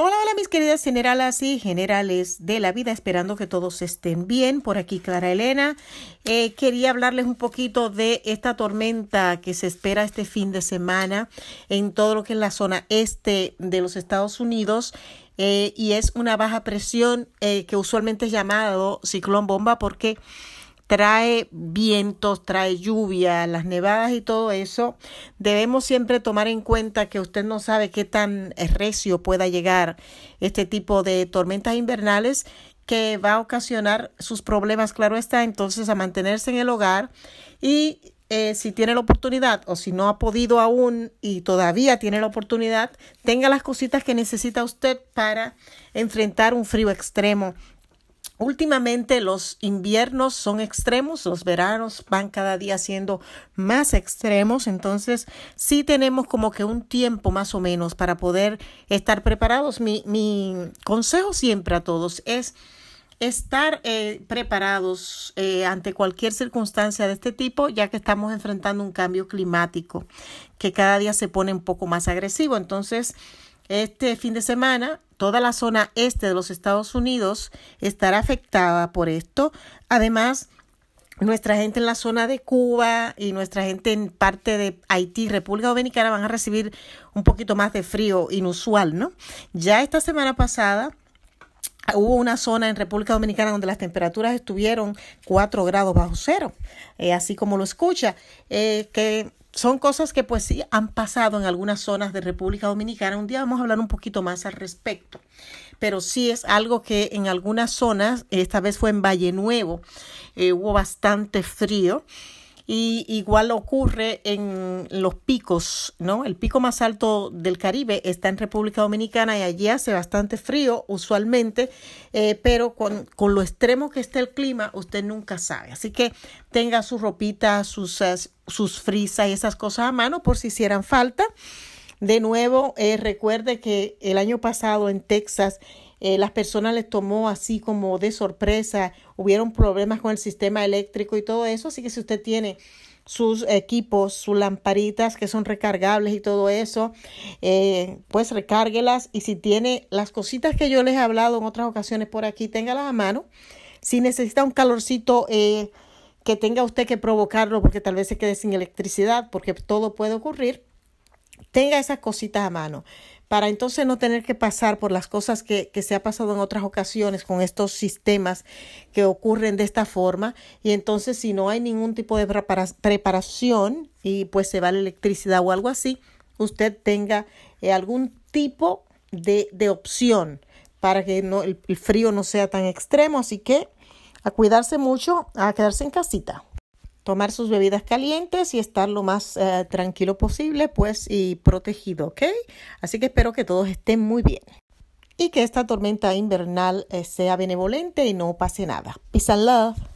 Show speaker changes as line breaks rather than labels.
Hola, hola mis queridas generalas y generales de la vida, esperando que todos estén bien. Por aquí Clara Elena. Eh, quería hablarles un poquito de esta tormenta que se espera este fin de semana en todo lo que es la zona este de los Estados Unidos. Eh, y es una baja presión eh, que usualmente es llamado ciclón bomba porque trae vientos, trae lluvia, las nevadas y todo eso, debemos siempre tomar en cuenta que usted no sabe qué tan recio pueda llegar este tipo de tormentas invernales que va a ocasionar sus problemas, claro está, entonces a mantenerse en el hogar y eh, si tiene la oportunidad o si no ha podido aún y todavía tiene la oportunidad, tenga las cositas que necesita usted para enfrentar un frío extremo Últimamente los inviernos son extremos, los veranos van cada día siendo más extremos, entonces sí tenemos como que un tiempo más o menos para poder estar preparados. Mi, consejo siempre a todos es estar eh, preparados eh, ante cualquier circunstancia de este tipo, ya que estamos enfrentando un cambio climático que cada día se pone un poco más agresivo. Entonces, este fin de semana, toda la zona este de los Estados Unidos estará afectada por esto. Además, nuestra gente en la zona de Cuba y nuestra gente en parte de Haití, República Dominicana, van a recibir un poquito más de frío inusual, ¿no? Ya esta semana pasada hubo una zona en República Dominicana donde las temperaturas estuvieron 4 grados bajo cero, eh, así como lo escucha, eh, que son cosas que pues sí han pasado en algunas zonas de República Dominicana. Un día vamos a hablar un poquito más al respecto, pero sí es algo que en algunas zonas, esta vez fue en Valle Nuevo, eh, hubo bastante frío y igual ocurre en los picos, ¿no? El pico más alto del Caribe está en República Dominicana y allí hace bastante frío usualmente, eh, pero con, con, lo extremo que está el clima, usted nunca sabe. Así que tenga su ropita, sus, eh, sus frisas y esas cosas a mano por si hicieran falta. De nuevo, eh, recuerde que el año pasado en Texas eh, las personas les tomó así como de sorpresa, hubieron problemas con el sistema eléctrico y todo eso, así que si usted tiene sus equipos, sus lamparitas que son recargables y todo eso, eh, pues recárguelas y si tiene las cositas que yo les he hablado en otras ocasiones por aquí, téngalas a mano. Si necesita un calorcito eh, que tenga usted que provocarlo porque tal vez se quede sin electricidad, porque todo puede ocurrir, tenga esas cositas a mano para entonces no tener que pasar por las cosas que, se ha pasado en otras ocasiones con estos sistemas que ocurren de esta forma y entonces si no hay ningún tipo de preparación y pues se va la electricidad o algo así, usted tenga eh, algún tipo de, opción para que no, el frío no sea tan extremo, así que a cuidarse mucho, a quedarse en casita tomar sus bebidas calientes y estar lo más eh, tranquilo posible, pues, y protegido, ¿ok? Así que espero que todos estén muy bien y que esta tormenta invernal eh, sea benevolente y no pase nada. Peace and love.